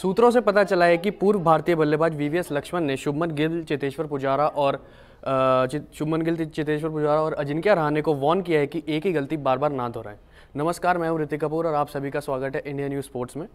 सूत्रों से पता चला है कि पूर्व भारतीय बल्लेबाज वीवीएस लक्ष्मण ने शुभमन गिल चेतेश्वर पुजारा और शुभमन गिल चितेश्वर पुजारा और अजिंक्य रहाने को वॉर्न किया है कि एक ही गलती बार बार ना दोहराएं नमस्कार मैं हूं ऋतिक कपूर और आप सभी का स्वागत है इंडिया न्यूज़ स्पोर्ट्स में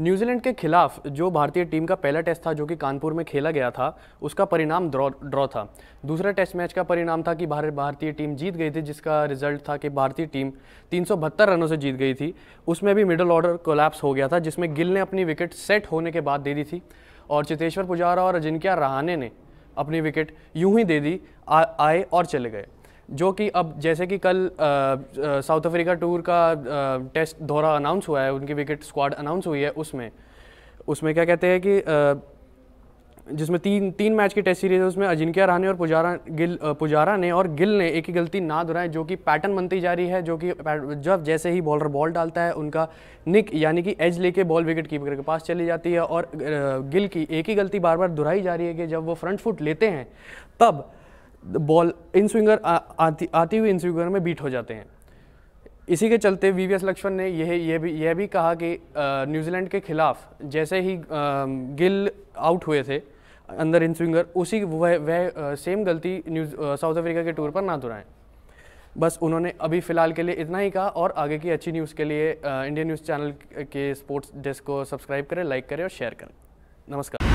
न्यूजीलैंड के खिलाफ जो भारतीय टीम का पहला टेस्ट था जो कि कानपुर में खेला गया था उसका परिणाम ड्रॉ था दूसरा टेस्ट मैच का परिणाम था कि भारत भारतीय टीम जीत गई थी जिसका रिजल्ट था कि भारतीय टीम तीन रनों से जीत गई थी उसमें भी मिडल ऑर्डर कोलैप्स हो गया था जिसमें गिल ने अपनी विकेट सेट होने के बाद दे दी थी और चितेश्वर पुजारा और अजिंक्या रहाने ने अपनी विकेट यूं ही दे दी आ, आए और चले गए जो कि अब जैसे कि कल साउथ अफ्रीका टूर का आ, टेस्ट दौरा अनाउंस हुआ है उनकी विकेट स्क्वाड अनाउंस हुई है उसमें उसमें क्या कहते हैं कि आ, जिसमें तीन तीन मैच की टेस्ट सीरीज है उसमें अजिंक्य रहाने और पुजारा गिल पुजारा ने और गिल ने एक ही गलती ना दोहराई जो कि पैटर्न बनती जा रही है जो कि जब जैसे ही बॉलर बॉल डालता है उनका निक यानी कि एज लेके बॉल विकेट कीपर के पास चली जाती है और गिल की एक ही गलती बार बार दोहराई जा रही है कि जब वो फ्रंट फुट लेते हैं तब बॉल इन स्विंगर आती आती हुई इन स्विंगर में बीट हो जाते हैं इसी के चलते वी वी लक्ष्मण ने यह ये भी यह भी कहा कि न्यूजीलैंड के खिलाफ जैसे ही आ, गिल आउट हुए थे अंदर इन स्विंगर उसी वह वह सेम गलती न्यूज साउथ अफ्रीका के टूर पर ना दोहराएं बस उन्होंने अभी फ़िलहाल के लिए इतना ही कहा और आगे की अच्छी न्यूज़ के लिए इंडियन न्यूज़ चैनल के स्पोर्ट्स डेस्क को सब्सक्राइब करें लाइक करें और शेयर करें नमस्कार